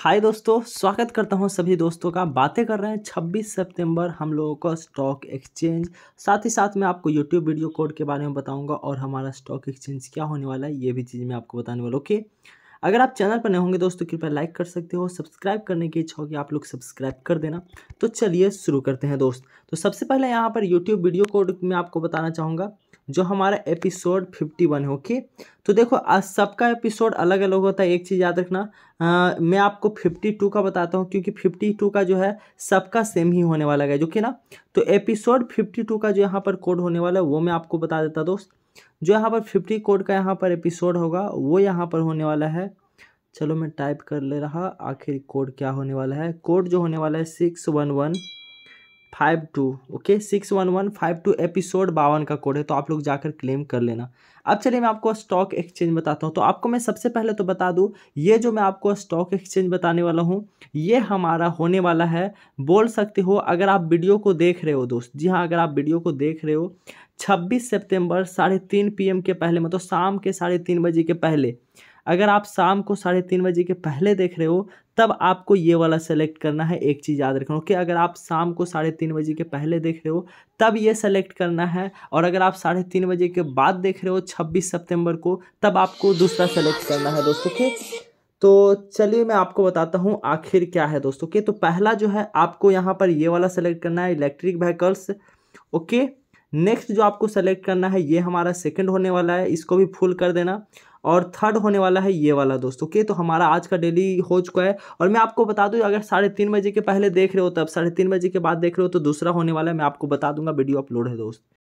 हाय दोस्तों स्वागत करता हूं सभी दोस्तों का बातें कर रहे हैं 26 सितंबर हम लोगों का स्टॉक एक्सचेंज साथ ही साथ मैं आपको यूट्यूब वीडियो कोड के बारे में बताऊंगा और हमारा स्टॉक एक्सचेंज क्या होने वाला है ये भी चीज़ मैं आपको बताने वाला ओके अगर आप चैनल पर नए होंगे दोस्तों कृपया लाइक कर सकते हो सब्सक्राइब करने की इच्छा होगी आप लोग सब्सक्राइब कर देना तो चलिए शुरू करते हैं दोस्त तो सबसे पहले यहाँ पर यूट्यूब वीडियो कोड में आपको बताना चाहूँगा जो हमारा एपिसोड फिफ्टी वन है ओके तो देखो आज सबका एपिसोड अलग अलग होता है एक चीज़ याद रखना आ, मैं आपको फिफ्टी टू का बताता हूँ क्योंकि फिफ्टी टू का जो है सबका सेम ही होने वाला है जो कि ना तो एपिसोड फिफ्टी टू का जो यहाँ पर कोड होने वाला है वो मैं आपको बता देता दोस्त जो यहाँ पर फिफ्टी कोड का यहाँ पर एपिसोड होगा वो यहाँ पर होने वाला है चलो मैं टाइप कर ले रहा आखिर कोड क्या होने वाला है कोड जो होने वाला है six one one five two okay six one one five two episode बावन का कोड है तो आप लोग जाकर क्लेम कर लेना अब चलिए मैं आपको स्टॉक एक्सचेंज बताता हूँ तो आपको मैं सबसे पहले तो बता दूँ ये जो मैं आपको स्टॉक एक्सचेंज बताने वाला हूँ ये हमारा होने वाला है बोल सकते हो अगर आप वीडियो को देख रहे हो दोस्त जी हाँ अगर आप वीडियो को देख रहे हो छब्बीस सेप्टेम्बर साढ़े तीन पी के पहले मतलब शाम के साढ़े तीन बजे के पहले अगर आप शाम को साढ़े तीन बजे के पहले देख रहे हो तब आपको ये वाला सेलेक्ट करना है एक चीज़ याद रखना ओके अगर आप शाम को साढ़े तीन बजे के पहले देख रहे हो तब ये सेलेक्ट करना है और अगर आप साढ़े तीन बजे के बाद देख रहे हो छब्बीस सितंबर को तब आपको दूसरा सेलेक्ट करना है दोस्तों के तो चलिए मैं आपको बताता हूँ आखिर क्या है दोस्तों के तो पहला जो है आपको यहाँ पर ये वाला सेलेक्ट करना है इलेक्ट्रिक व्हीकल्स ओके नेक्स्ट जो आपको सेलेक्ट करना है ये हमारा सेकंड होने वाला है इसको भी फुल कर देना और थर्ड होने वाला है ये वाला दोस्तों के तो हमारा आज का डेली हो चुका है और मैं आपको बता दूँ अगर साढ़े तीन बजे के पहले देख रहे हो तब साढ़े तीन बजे के बाद देख रहे हो तो दूसरा होने वाला है मैं आपको बता दूंगा वीडियो अपलोड है दोस्त